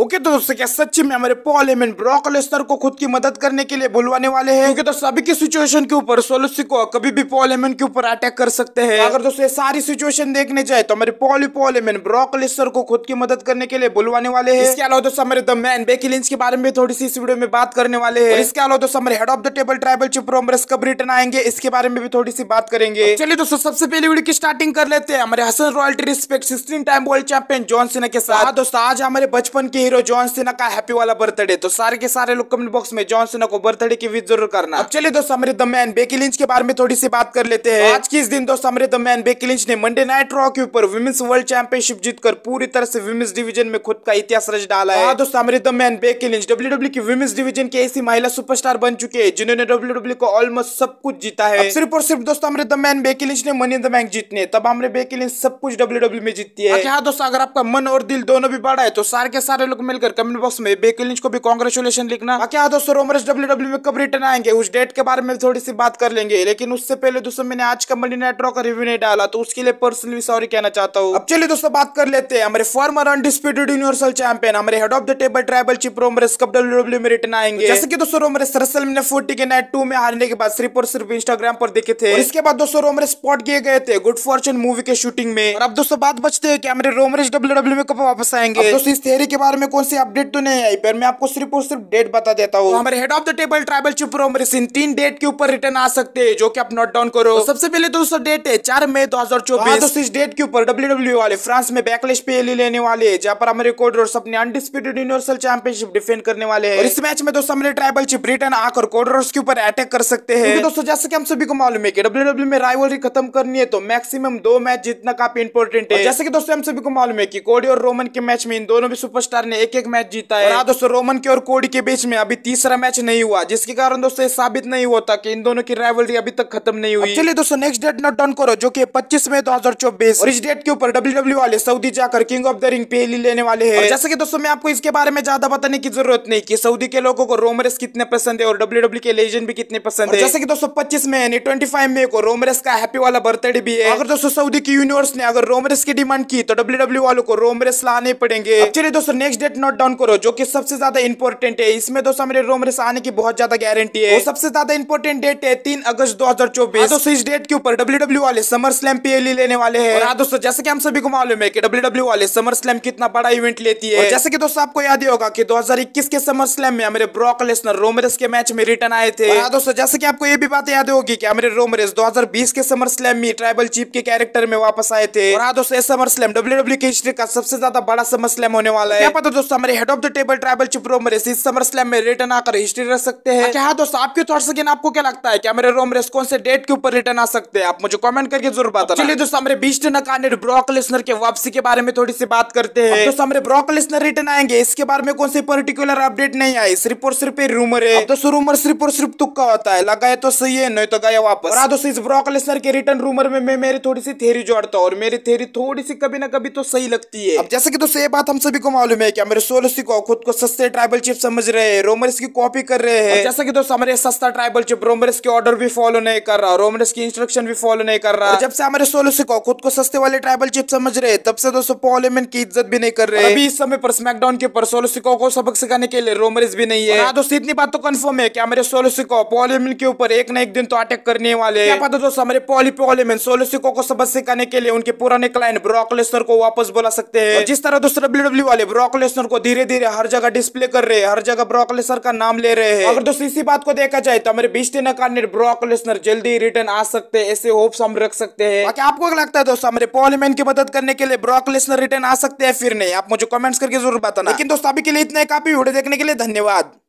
okay तो दोस्तों क्या सच्ची में हमारे पॉल एमन ब्रॉक को खुद की मदद करने के लिए बुलवाने वाले हैं क्योंकि तो सभी की सिचुएशन के ऊपर सोलसी को कभी भी पॉल एमन के ऊपर अटैक कर सकते हैं अगर दोस्तों ये सारी सिचुएशन देखने जाए तो हमारे पॉल पॉल एमन ब्रॉक को खुद की मदद करने के लिए बुलवाने वाले है इसके अलावा दोस्तों हमारे द मैन बेकी के बारे में थोड़ी सी इस वीडियो में बात करने वाले है इसके अलावा दोस्तों हमारे head of the table tribal चिप्रो अमरस कब रिटर्न आएंगे इसके बारे में भी थोड़ी सी बात करेंगे चलिए दोस्तों सबसे पहले वीडियो की स्टार्टिंग कर लेते हैं हमारे हसन royalty respect sixteen time world champion John Cena के साथ हाँ दोस्तों आज हमारे बचपन के हीरो जॉन सिन्हा का हैप्पी वाला बर्थडे तो सारे के सारे लोग कमेंट बॉक्स में जॉन सिन्हा को बर्थडे की विद जरूर करना अब चलिए दोस्तों हमारे द मैन बेकी लिंच के बारे में थोड़ी सी बात कर लेते हैं आज के इस दिन दोस्तों हमारे द मैन बेकी लिंच ने मंडे नाइट रॉक के ऊपर वुमेन्स वर्ल्ड चैंपियनशिप जीतकर पूरी तरह से वुमेन्स डिवीजन में खुद का इतिहास रच डाला है हाँ हाँ दोस्तों हमारे the man Becky Lynch W W की वुमेन्स डिवीजन के ऐसी महिला सुपरस्टार बन चुके हैं जिन्होंने डब्ल्यू डब्ल्यू e को ऑलमोस्ट सब कुछ जीता है सिर्फ और सिर्फ दोस्तों हमारे द मैन बेकी लिंच ने मनी द बैंक जीतने तब हमारे बेकी लिंच सब कुछ डब्ल्यू डब्ल्यू e में जीतती है अच्छा, हाँ दोस्तों अगर आपका मन और दिल दोनों भी बड़ा है तो सारे के सारे लोग को मिलकर कमेंट बॉक्स में बेकी लिंच को भी कॉन्ग्रेचुलेशन लिखना क्या हाँ दोस्तों रोमरस डब्ल्यू में कब रिटर्न आएंगे उस डेट के बारे में थोड़ी सी बात कर लेंगे लेकिन उससे पहले दोस्तों मैंने आज का मंडी नाइट का रिव्यू नहीं डाला तो उसके लिए पर्सनली सॉरी कहना चाहता हूँ अब चलिए दोस्तों बात कर लेते हैं हमारे फॉर्मर अनडिस्प्यूटेड यूनिवर्सल चैंपियन हमारे head of the table tribal chief रोमरस कब डब्ल्यू e में रिटर्न आएंगे जैसे कि दोस्तों रोमरस रसल ने फोर्टी के नाइट टू में हारने के बाद सिर्फ और सिर्फ इंस्टाग्राम पर देखे थे इसके बाद दोस्तों रोमरे स्पॉट किए गए थे गुड फॉर्चून मूवी के शूटिंग में और अब दोस्तों बात बचते है कि हमारे रोमरस डब्ल्यू डब्ल्यू में कब वापस आएंगे दोस्तों इस थेरी के बारे में कौन सी अपडेट तो नहीं आई पर मैं आपको सिर्फ और सिर्फ डेट बता देता हूँ तो हमारे head of the table tribal chief प्रोमर सिंह तीन डेट के ऊपर रिटर्न आ सकते हैं जो कि आप नोट डाउन करो तो सबसे पहले दोस्तों डेट है चार मई दो हजार चौबीस इस हाँ, तो डेट के ऊपर डब्ल्यू e वाले फ्रांस में बैकलेश पे e लेने वाले है जहाँ पर हमारे रोड अपने अनडिस्प्यूटेड यूनिवर्सल चैंपियनशिप डिफेंड करने वाले है इस मैच में दोस्तों हमारे ट्राइबल चीफ रिटर्न आकर कोड के ऊपर अटैक कर सकते हैं दोस्तों जैसे की हम सभी को मालूम है कि डब्ल्यू e में राइवलरी खत्म करनी है तो मैक्सिमम दो मैच जितना काफी इंपोर्टेंट है जैसे कि दोस्तों हम सभी को मालूम है की कोडी और रोमन के मैच में इन दोनों भी सुपरस्टार ने एक एक मैच जीता है हाँ दोस्तों रोमन के और कोडी के बीच में अभी तीसरा मैच नहीं हुआ जिसके कारण दोस्तों साबित नहीं होता की इन दोनों की राइवलरी अभी तक खत्म नहीं हुई चलिए दोस्तों नेक्स्ट डेट नोट डाउन करो जो की पच्चीस मई दो और इस डेट के ऊपर डब्ल्यू e वाले सऊदी जाकर किंग ऑफ द रिंग पहली लेने वाले है जैसे की दोस्तों मैं आपको इसके बारे में ज्यादा बताने की जरूरत नहीं की सऊदी के लोगों को रोमरेस कितने पसंद है और डब्ल्यू e के लेजेंड भी कितने पसंद है जैसे की दोस्तों पच्चीस मई यानी ट्वेंटी मई को रोमरेस का हैप्पी वाला बर्थडे भी है अगर दोस्तों सऊदी की यूनिवर्स ने अगर रोमरेस की डिमांड की तो डब्ल्यू e वालों को रोमरेस लाने पड़ेंगे चलिए दोस्तों नेक्स्ट डेट नोट डाउन करो जो कि सबसे ज्यादा इंपॉर्टेंट है इसमें दोस्तों मेरे रोमरेस आने की बहुत ज्यादा गारंटी है सबसे ज्यादा इंपॉर्टेंट डेट है तीन अगस्त दो हजार चौबीस हाँ दोस्तों इस डेट के ऊपर डब्ल्यू डब्ल्यू वाले समर स्लैम पी लेने वाले है हाँ दोस्तों जैसे की हम सभी को मालूम है की डब्ल्यू डब्ल्यू वाले समर स्लैम कितना बड़ा इवेंट लेती है जैसे की दोस्तों आपको याद ही होगा कि 2021 के समर स्लैम में हमारे ब्रॉक लेसनर रोमरेस के मैच में रिटर्न आए थे हाँ दोस्तों जैसे की आपको ये भी बात याद होगी की हमारे रोमरेस बीस के समर स्लैम में ट्राइबल चीफ के कैरेक्टर में वापस आए थे और दोस्तों समर स्लैम डब्ल्यू डब्ल्यू की हिस्ट्री का सबसे ज्यादा बड़ा समर स्लैम होने वाला है दोस्तों हमारे head of the table tribal chief रोमरेस इस समर स्लैम में रिटर्न आकर हिस्ट्री रख सकते हैं क्या अच्छा, हाँ दोस्तों आपके थॉट्स अगेन आपको क्या लगता है क्या मेरे रोमरेस कौन से डेट के ऊपर रिटर्न आ सकते हैं आप मुझे कमेंट करके जरूर बताओ चलिए दोस्तों हमारे बीस्ट नकानेड ब्रॉक के वापसी के बारे में थोड़ी सी बात करते हैं दोस्तों हमारे ब्रॉक रिटर्न आएंगे इसके बारे में कौन सी पर्टिकुलर अपडेट नहीं आई सिर्फ और सिर्फ रूमर है दोस्तों रूमर सिर्फ और सिर्फ तुक्का होता है लगाए तो सही है नहीं तो गए वापस हाँ दोस्तों इस ब्रॉक के रिटर्न रूमर में मैं मेरी थोड़ी सी थेरी जोड़ता हूँ और मेरी थेरी थोड़ी सी कभी ना कभी तो सही लगती है अब जैसे कि दोस्तों ये बात हम सभी को मालूम है क्या मेरे सोलसी को खुद को सस्ते ट्राइबल चिप समझ रहे हैं रोमरस की कॉपी कर रहे हैं जैसा कि दोस्तों हमारे सस्ता ट्राइबल चिप रोमरस के ऑर्डर भी फॉलो नहीं कर रहा रोमरस की इंस्ट्रक्शन भी फॉलो नहीं कर रहा जब से हमारे सोलसी को खुद को सस्ते वाले ट्राइबल चिप समझ रहे तब से दोस्तों पॉलिमेन की इज्जत भी नहीं कर रहे अभी इस समय पर स्मैकडाउन के ऊपर सोलसिको को सबक सिखाने के लिए रोमरस भी नहीं है दोस्तों इतनी बात तो कन्फर्म है क्या मेरे सोलसिको पॉलिमिन के ऊपर एक न एक दिन तो अटैक करने वाले दोस्तों हमारे पॉली पॉलिमेन सोलसिको को सबक सिखाने के लिए उनके पुराने क्लाइंट ब्रॉकलेसर को वापस बुला सकते हैं जिस तरह दोस्तों डब्ल्यू e वाले ब्रॉकलेस लेसनर को धीरे धीरे हर जगह डिस्प्ले कर रहे हैं हर जगह ब्रॉक लेसनर का नाम ले रहे हैं अगर दोस्तों इसी बात को देखा जाए तो हमारे बीस दिन का ब्रॉक लेसनर जल्दी रिटर्न आ सकते हैं ऐसे होप्स हम रख सकते हैं बाकी आपको क्या लगता है दोस्तों हमारे पॉलीमैन की मदद करने के लिए ब्रॉक लेसनर रिटर्न आ सकते हैं फिर नहीं आप मुझे कमेंट्स करके जरूर बताना लेकिन दोस्तों अभी के लिए इतना काफी वीडियो देखने के लिए धन्यवाद